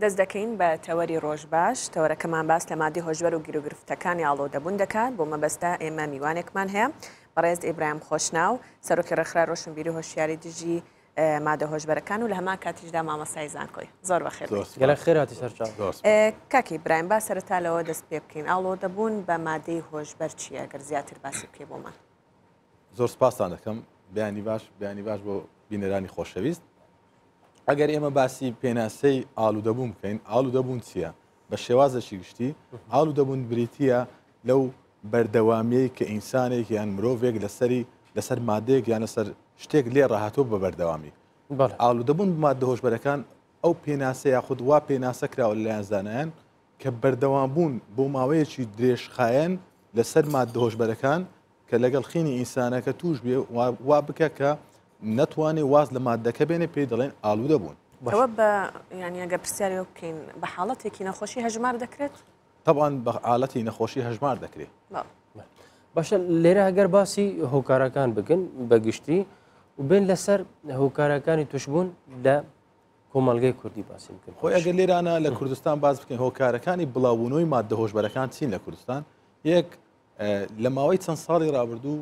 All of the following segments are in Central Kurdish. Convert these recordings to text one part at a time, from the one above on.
دەست دەکەین بە تەوەری ڕۆژ باش تەوەرەکەمان باس لە مادی هۆژوەر و گیرروگرفتەکانی ئاڵۆدەبوون دەکات بۆ مەبەستە ئێمە میوانێکمان هەیە بەڕێز ئیبراهیم خۆشناو سەرۆکی ڕخرا ڕۆشنبیری هۆشیاری دژی مادە هۆژبەرەکان و لە هەما کاتیشدا مامەسای زانکۆی زۆر بەخێرگەلە خێراتی سەر کاکی برایم با سەرتا لەوە دەست پێ بکەین ئاڵۆ دەبوون بە مادەی هۆژبەر چییە گەر زیاتر باسی پێ بۆمان زۆر سپاسان دەکەم بیانی باش بیانی باش بۆ بینەرانی خۆشەویست ئەگەر ئێمە باسی پێناسەی ئالوودەبوون بکەین ئالوودەبوون چییە بە شێوازەشی گشتی ئالوودەبوون بریتە لەو بەردەوامیەی کە ئینسانێک یان مرۆڤێک لەسەری لەسەر مادەیەک یان لەسەر شتێک لێ ڕاهاتۆ بە بەردەوامی ئالوودەبوون مادە هۆشبەرەکان ئەو پێناسە یاخود وا پێناسە کراوە لەلایەنزانیان کە بەردەوام بوون بۆ ماوەیەکی درێژخایەن لەسەر مادە هۆشبەرەکان کە لەگەڵ خینی ئینسانەکە توش بێ وا بکە کە نتوانێ واز لە مادەکە بێنێ پێی دەڵێن ئالوودە بوون ئەوە بە ینی ئەگە پرسیاری بکەین بە حاڵەتێکی نەخۆشی هەژمار دەکرێت طبعاان بە حالەتی نەخۆشی هەژمار دەکرێت باشە لێرە هەگەر باسی هۆکارەکان بکەن بەگشتی و بن لەسەر هۆکارەکانی توشبوون لە کۆمەلگەی کوردی باسی بکەن خۆی ئەگەر لێرانە لە کوردستان باز بکەین هۆکارەکانی بڵاوونەوەی مادە هۆشبەرەکان چین لە کوردستان یەک لە ماوەی چەند ساڵی رابرردوو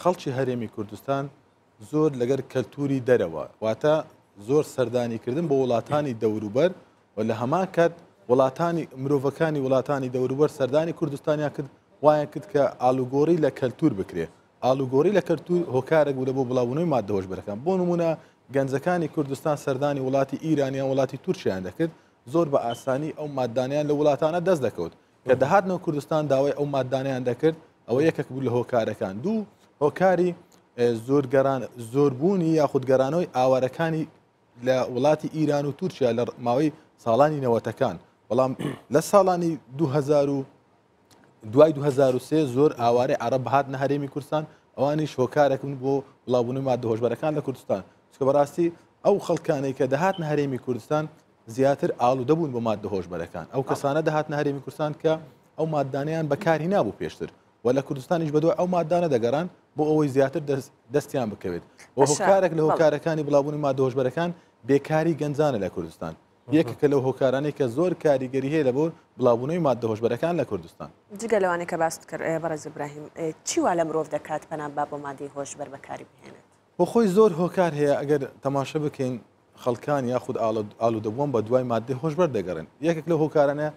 خەڵکی هەرێمی کوردستان زۆر لەگەر کەلتوری دەرەوە واتە زۆر سەردانیکردن بە وڵاتانی دەوروبەر و لە هەما کات وڵاتانی مرۆڤەکانی وڵاتانی دەوروبەر سەردانی کوردستانیا کرد وایە کرد کە ئالوگۆری لە کەلتور بکرێ ئالوگۆری لە کەلتور هۆکارێک بوو لە بۆ بڵاوونەوەی مادەهۆش بەرەکان بۆ نمونە گەنجەکانی کوردستان سەردانی وڵاتی ئیرانیان وڵاتی تورکیان دەکرد زۆر بە ئاسانی ئەو مادانیان لە وڵاتانە دەست دەکەوت کە دەهاتنەوە کوردستان داوای ئەو مادانیان دەکرد ئەوە یەکەک بوو لە هۆکارەکان دوو هۆکاری زۆر زۆربوونی یاخود گەرانەوەی ئاوارەکانی لە وڵاتی ئیران و تورکیا لە ماوەی ساڵانی نەوەتەکان بەڵام لە ساڵانی 2000 دوای 2023 زۆر ئاوارەی عرب هات نە هەرێمی کوردستان ئەوانی شۆکارەکەن بۆ وڵابوونی مادە هۆشبەرەکان لە کوردستان چکە بەڕاستی ئەو خەڵکانەی کە دەهات نە هەرێمی کوردستان زیاتر ئالو دەبوون بۆ مادە هۆشبەرەکان ئەو کەسانە دەهات نە هەرێمی کوردستان کە ئەو مادانیان بەکاری نابوو پێشتر و لە کوردستانیش بەدوای ئەو مادانە دەگەران بۆ ئەوەی زیاتر دەستیان بکەوێت بۆ هۆکارێک لە هۆکارەکانی بڵاوبوونی مادۆژبەرەکان بێکاری گەنجانە لە کوردستان یەکەکە لەو هۆکارانەی کە زۆر کاریگەری هەیە لە بۆ بڵاوبوونەوەی مادەهۆشبەرەکان لە کوردستان جگە لەوانەیە کە باست کرد بەرەز براهیم چیوا لە مرۆڤ دەکات پەنان با بۆ مادەی هۆشبەر بەکاری بهێنێت بۆ خۆی زۆر هۆکار هەیە ئەگەر تەماشە بکەین خەڵکان یاخود ئالودەبووم بە دوای مادەی هۆشبەر دەگەڕن یەکێک لە هۆکارانە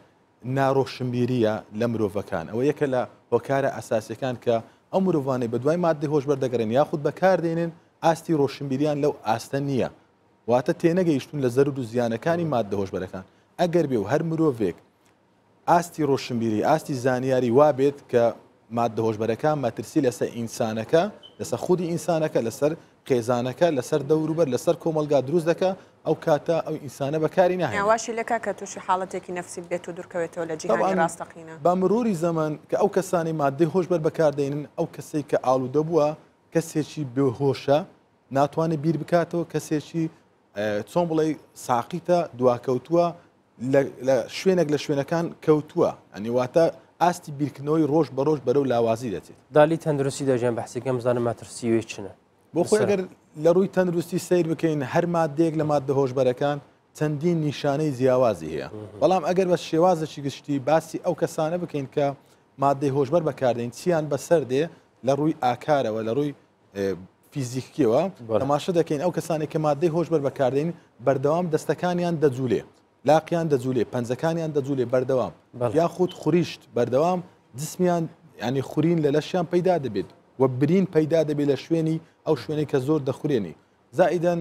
ناڕۆشنبیریە لە مرۆڤەکان ئەوە یەکە لە هۆکارە ئاساسیەکان کە ئەو مرۆڤانەی بە دوای مادی هۆش بەردەگەڕێن یاخود بەکاردێنن ئاستی ڕۆشنبیریان لەو ئاستە نییە واتە تێنەگەیشتون لە زەرد و زیانەکانی مادە هۆشبەرەکان ئەگەر بێ و هەر مرۆڤێک ئاستی ڕۆشنبیری ئاستی زانیاری وابێت کە مادە هۆشبەرەکان مەترسی لەسەر ئینسانەکە لەسەر خودی ئینسانەکە لەسەر قێزانەکە لەسەر دەوروبەر لەسەر کۆمەلگا دروست دەکە ئەو کاتە ئەو ئینسانە بەکاری ناهێواشی لەکە کە تووشی حاڵەتێکی نفسی بێت و دوورکەوێتەوە لە جیهانی ڕاستەقینە با مرۆری زەمان کە ئەو کەسانی مادەی هۆشبەر بەکاردێنن ئەو کەسێک کە ئالوودە بووە کەسێکی بێهۆشە ناتوانێت بیر بکاتەوە کەسێکی چۆن بڵێ ساقیتە دواکەوتووە لە شوێنێک لە شوێنەکان کەوتووە ئەنیواتە ئاستی بیرکردنەوەی ڕۆژ بە ڕۆژ بەرەو لاوازی دەچێت دالی تەندروستی دەژێن بەحسیگەم زانم ماترسیوی چنە بۆ خۆی ئەگەر لە ڕووی تەندروستی سیر بکەین هەر مادەیەک لە مادە هۆشببەرەکان چەندین نیشانەی جیاوازی هەیە بەڵام ئەگەر بە شێوازەی گشتی باسی ئەو کەسانە بکەین کە مادەی هۆشببەر بەکاردین چیان بەسەر دێ لە ڕووی ئاکارەوە لە ڕووی فیزیکیەوە تەماشە دەکەین ئەو کەسانی کە مادەی هۆشببەر بەکاردین بەردەوام دەستەکانیان دەجوولێ لاقییان دەجوولێ پەنجەکانیان دەجوولێ بەردەوام یاخود خوریشت بەردەوام جسمیان ینی خورین لە لەشیان پەیدا دەبێت و برین پەیدا دەبێت لە شوێنی ئەو شوێنەی کە زۆر دەخورێنی زائیدەن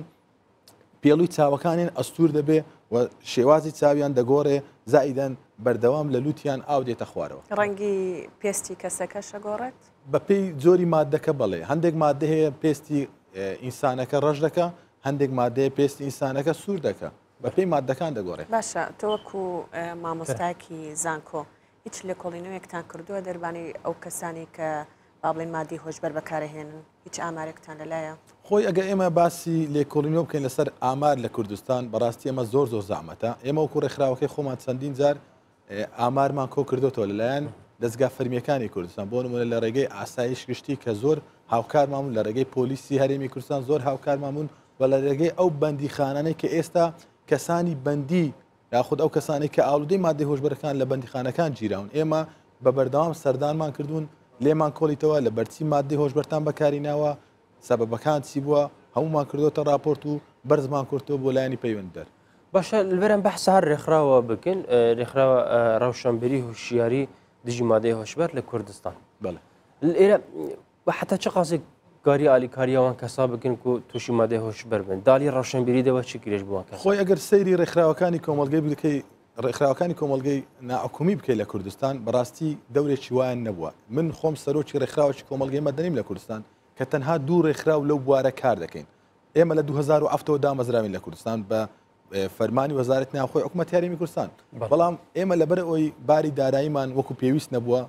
پێڵوی چاوەکانیان ئەستور دەبێ و شێوازی چاویان دەگۆڕێ زائیدەن بەردەوام لە لوتیان ئاو دێتە خوارەوە ڕەنگی پێستی کەسەکە شەگۆڕێت بە پێی جۆری مادەکە بڵێ هەندێک مادە هەیە پێستی ئینسانەکە ڕژ دەکە هەندێک مادەیە پێستی ئینسانەکە سوور دەکە بە پێی مادەکان دەگۆڕێت باشە تۆوەکو مامۆستاکی زانکۆ هیچ لە کۆڵینەوەیەکتان کردووە دەربانی ئەو کەسانی کە با بڵین مادی هۆشبەر بەکارهێنن هیچ ئامارێکتان لەلایە خۆی ئەگە ئێمە باسی لێکۆڵینەوە بکەین لەسەر ئامار لە کوردستان بەڕاستی ئەمە زۆر زۆر زامەتە ئێمە و کوڕێکخراوەکەی خۆمان چەندین جار ئامارمان کۆ کردوەوە لەلایەن دەستگا فەرمیەکانی کوردستان بۆ نمونە لە ڕێگەی ئاسایش گشتی کە زۆر هاوکارمامون لە ڕێگەی پۆلیسی هەرێمی کوردستان زۆر هاوکارمامون بە لە ڕێگەی ئەو بەندی خانانەی کە ئێستا کەسانی بەندی یاخود ئەو کەسانی کە ئالودەی مادەی هۆشبەرەکان لە بەندیخانەکان گیراون ئێمە بە بەردەوام سەردانمان کردوون لێمان کۆڵیتەوە لە بەرچی مادەی هۆشببرتان بەکاری ناوە سەبەکان چی بووە هەمومان کردوتە راپۆرت و بەرزمان کورتەوە بۆ لایانی پەیوەندەر باشە لەبەرم بەحس هەر ڕێکخراوە بکەن ڕێکخراوە ڕەوشەمبری هوشیاری دژی مادەی هۆشببەر لە کوردستان بڵێ ئێرە حتا چه قازێک گاری ئالیکاریەوان کەسا بکەن و تووشی مادەی هۆشببەر بن دالی ڕەوشەمبری دەوە چی کرێش بووە خۆی ئەگەر سەیری ڕێکخراوەکانی کۆمەلگەی بکەی ڕێکخراوەکانی کۆمەلگەی ناعکومی بکەیت لە کوردستان بەڕاستی دەورێکی وایان نەبووە من خۆم سەرۆکی ڕێکخراوکی کۆمەلگەی مەدەنیم لە کوردستان کە تەنها دوو ڕێکخراو لەو بوارە کار دەکەین ئێمە لە 2007 دامەزراوین لە کوردستان بە فەرمانی وەزارەت ناخۆی حکوومەت یاریمی کوردستان بەڵام ئێمە لەبەر ئەوی باری داراییمان وەکو پێویست نەبووە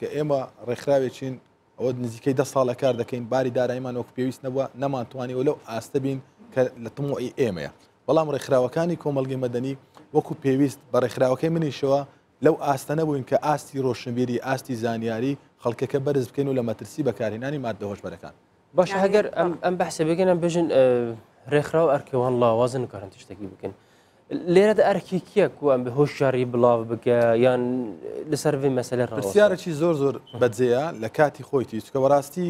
کە ئێمە ڕێکخراوێکین ئەوە نزیکەی دە ساڵە کار دەکەین باری داراییمان وەکو پێویست نەبووە نەمانتوانی و لەو ئاستە بین کە لە تمۆی ئێمەیە بەڵام ڕێکخراوەکانی کۆمەلگەی مەدەنی وەکو پێویست بەڕێکخراوەکەی منیشەوە لەو ئاستەنە بووین کە ئاستی ڕۆشنبیری ئاستی زانیاری خەڵکەکە بەرز بکەین و لە مەترسی بەکارهێنانی مادەهۆشبەرەکان باشە هەگەر ئەم بەحسە بگەنم بژن ڕێکخراو ئەرکێوان لاوازن کارن تشتێکی بکەن. لێرەدا ئەرکی کیە کوم بە هۆشیاری بڵاو بکە یان لەسەروی مەسلە پرسیارەکی زۆر زۆر بەجەیە لە کاتی خۆیتی چکە بەڕاستی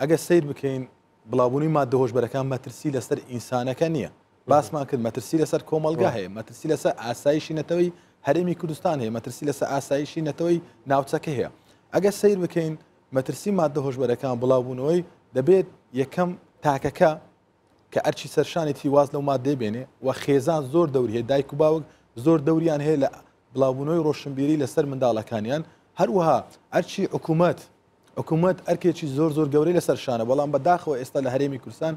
ئەگە سیر بکەین بڵاوبوونی مادەهۆشبەرەکان مەترسی لەسەر ئینسانەکە نییە باسمان کرد مەترسی لەسەر کۆمەلگا هەیە مەترسی لەسەر ئاسایشی نەتەوەی هەرێمی کوردستان هەیە مەترسی لەسەر ئاسایشی نەتەوەی ناوچەکە هەیە ئەگە سیر بکەین مەترسی مادە هۆشبەرەکان بڵاوبوونەوەی دەبێت یەکەم تاکەکە کە ئەرچی سەرشانی تیواز لەو مادە بێنێ و خێزان زۆر دەوری هەیە دایک و باوک زۆر دەوریان هەیە لە بڵاوبوونەوەی ڕۆشنبیری لەسەر منداڵەکانیان هەروەها ئەرچی حکوومەت حکوومەت ئەرکێکی زۆر زۆر گەورەی لەسەر شانە بەڵام بەداخەوە ئێستا لە هەرێمی کوردستان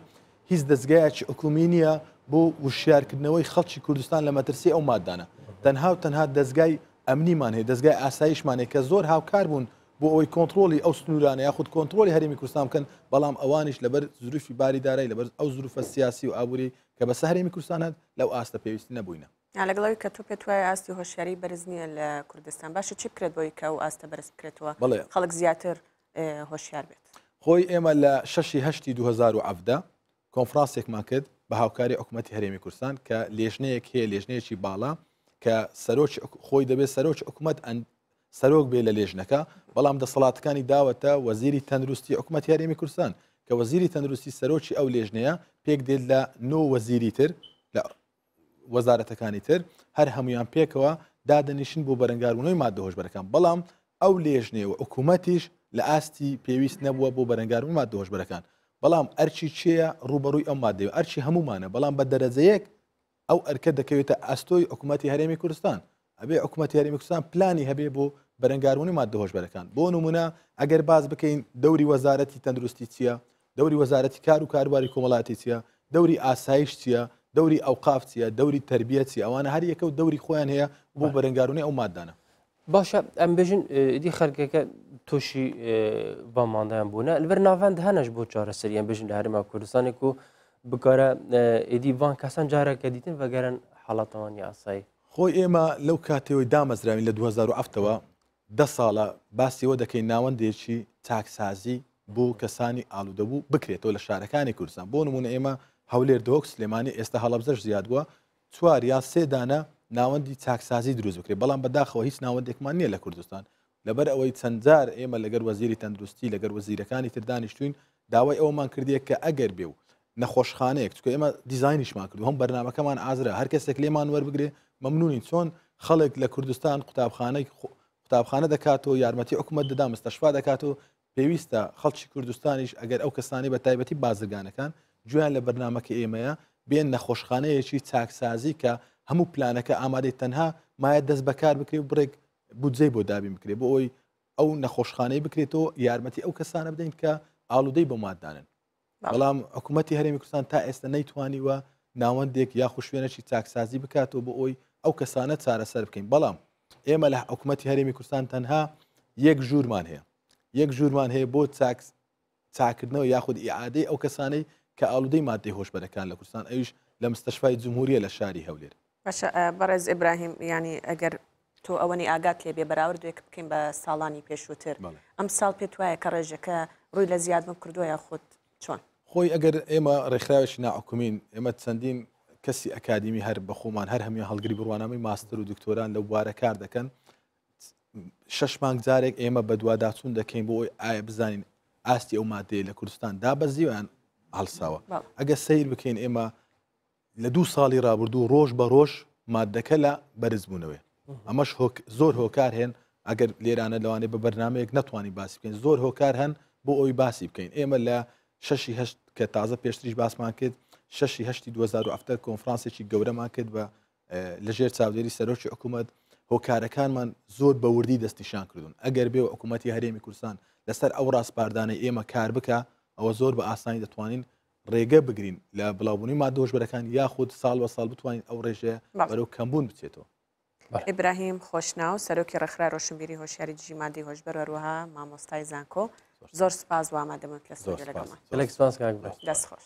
هیچ دەستگایکی ئەکومی نییە بۆ وشارکردنەوەی خەڵکی کوردستان لە مەترسی ئەو مادانە تەنها تەنها دەستگای ئەمنیمان هەیە دەستگای ئاسایشمانێک کە زۆر هاوکار بوون بۆ ئەوەی کۆنتترۆلی ئەو سنوورانە یاخود کۆنتترۆلی هەرمی کوردستان بکەن بەڵام ئەوانش لەبەر زروفی باری دارای لەبەر ئەو زروفە سیاسی و ئابووری کە بەسە هەرمی کوردستانات لەو ئاستە پێویستی نەبووینە لەگەڵی کە تۆ پێت وایە ئاستی هۆشیاری بەرز نییە لە کوردستان باشە چی بکرێت بۆی کە و ئاستە بەرز بکرێتەوە خەڵک زیاتر هۆشیار بێت خۆی ئێمە لە 6 2010 کۆنفرانسێکمان کرد بە هاوکاری حکوومەتتی هەرێمی کوردستان کە لێژنەیەک هەیە لێژنەیەکی باڵا کە سەرۆک خۆی دەبێت سەرۆک حکوومەت سەرۆک بێ لە لێژنەکە بەڵام دەسەڵاتەکانی داوەتە وەزیری تەندروستی حکوومەتتی هەرێمی کوردستان کە وەزیری تەندروستی سەرۆکی ئەو لێژنەیە پێک دێت لە نۆ وەزیری تر لە وەزارەتەکانی تر هەر هەمویان پێکەوە دادەنیشن بۆ بەرەنگاربوونەوەی مادە هۆشبەرەکان بەڵام ئەو لێژنێەوە حکوومەتیش لە ئاستی پێویست نەبووە بۆ بەرەنگاربوو مادە هۆشبەرەکان بەڵام ئەرچی چییە ڕوبەڕووی ئەم مادەوێت ئەرچی هەمومانە بەڵام بە دەرەزەیەک ئەو ئەرکە دەکەوێتە ئەستۆی حکوومەتتی هەرێمی کوردستان ئەبێ حکوومەتتی هەرێمی کوردستان پلانی هەبێ بۆ بەرەنگارونی مادە هۆشبەرەکان بۆ نمونە ئەگەر باز بکەین دەوری وەزارەتی تەندروستی چییە دەوری وەزارەتی کار و کاروباری کۆمەڵاتی چییە دەوری ئاسایش چییە دەوری ئەوقاف چییە دەوری تربیەتی ئەوانە هەر یەکە و دەوری خۆیان هەیە بۆ بەرەنگارونی ئەو مادانە باشە ئەم بژین دی خەرکەکە تۆشی باماندایان بوونە لەبەر ناوەند هەنەش بۆ چارەسەریان بژین لە هەرما کوردستانێک و بکارە ئێدی بان کەسان جارەکە دیتن بەگەرن حڵاتەوانی ئاسایی خۆی ئێمە لەو کاتەوەی دامەزراوین لە 2007ەوە ده ساڵە باسیەوە دەکەین ناوەندێکی تاکسازی بۆ کەسانی ئالوودەبوو بکرێتەوە لە شارەکانی کوردستان بۆ نمونە ئێمە هەولێر دۆکس لێمانی ئێستا هەڵەبزەر زیاد بووە چوار یا سێدانە ناوەندی چاکسازی دروست بکرێت بەڵام بەداخەوە هیچ ناوەندێکمان نییە لە کوردستان لەبەر ئەوەی چەندجار ئێمە لەگەر وەزیری تەندروستی لەگەر وەزیرەکانی تردانیشتوین داوای ئەومان کردیە کە ئەگەر بێ و نەخۆشخانەیەک چکە ئێمە دیزینیشمان کرد هەم بەرنمەکەمان ئازرا هەر کەسێک لێمان وەربگرێ مەمنونین چۆن خەڵک لە کوردستان قوتابخانەی قوتابخانە دەکاتەوە یارمەتی حکوومەت دەدا مستەشفا دەکاتەوە پێویستە خەڵکی کوردستانیش ئەگەر ئەو کەسانی بە تایبەتی بازرگانەکان جویان لە بەرنمەکە ئێمەیە بێن نەخۆشخانەیەکی چاکسازی کە هەموو پلانەکە ئامادەی تەنها مایە دەست بەکار بکرێ و بڕێک بودجەی بۆ دابین بکرێ بۆ ئەوی ئەو نەخۆشخانەی بکرێتەوە یارمەتی ئەو کەسانە بدەین کە ئالودەی بۆ مادانن بەڵام حکوومەتتی هەرێمی کوردستان تا ئێستا نەیتوانیوە ناوەندێک یا خوشوێنەی چاکسازی بکاتەوە بۆ ئەوی ئەو کەسانە چارەسەر بکەین بەڵام ئێمە لە حکوومەتتی هەرێمی کوردستان تەنها یەک ژوورمان هەیە یەک ژوورمان هەیە بۆ چاکس چاکردنەوە یاخود ئیعادەی ئەو کەسانەی کە ئالودەی مادەی هۆشبەرەکان لە کوردستان ئەویش لە مستەشفای جمهوریە لە شاری هەولێر بەڕێز ئیبراهیم ینی ئەگەر تۆ ئەوەنی ئاگات لێ بێ بەراورد دوێک بکەین بە ساڵانی پێشووتر ئەم ساڵ پێت وایە کە ڕێژەکە ڕووی لە زیادم کردووە خۆت چۆن خۆی ئەگەر ئێمە ڕێکخراوێکی ناحکومین ئێمە چەندین کەسی ئەکادمی هەر بەخۆمان هەر هەمی هەڵگری بڕوانەمەی ماستر و دکتۆران لە بوارە کار دەکەن شش مانگ جارێک ئێمە بە دوواداچون دەکەین بۆ ئەوی ئایا بزانین ئاستی ئەو مادەیە لە کوردستان دابەزیوان هەڵساوە ئەگە سیر بکەین ئێمە لە دوو ساڵی رابرردوو ڕۆژ بە ڕۆژ مادەکە لە بەرزبوونەوەی ئەمەش زۆر هۆکار هێن ئەگەر لێرانە لەوانێ بە بەرنمەیەک نتوانانی باسی بکەین زۆر هۆکار هەن بۆ ئەوی باسی بکەین ئێمە لە ششی هەشت کە تازە پێشتریش باسمان کرد ششی هەشتی 2007 کۆنفرانسێکی گەورەمان کرد بە لەژێر چاودێری سەرۆکی حکوومەت هۆکارەکانمان زۆر بەوردی دەستیشان کردوون ئەگەر بێ حکوومەتتی هەرێمی کوردستان لەسەر ئەو ڕاستپاردانەی ئێمە کار بکە ئەوە زۆر بە ئاسانی دەتوانین ڕێگە بگرین لە بڵاوبوونی ما دۆژبەرەکان یاخود ساڵ وە ساڵ بتوانین ئەو ڕێژەیە بەرەو کەمبوون بچێتەوە. ئبراهیم خۆشناو سەرۆکی ڕخرا ڕۆشنبیری هۆشیاری ژیمادی هۆشبەر وەروەها مامۆستای زانکۆ زۆر سپاز و ئامادەمت لە سپاس دەست خۆش.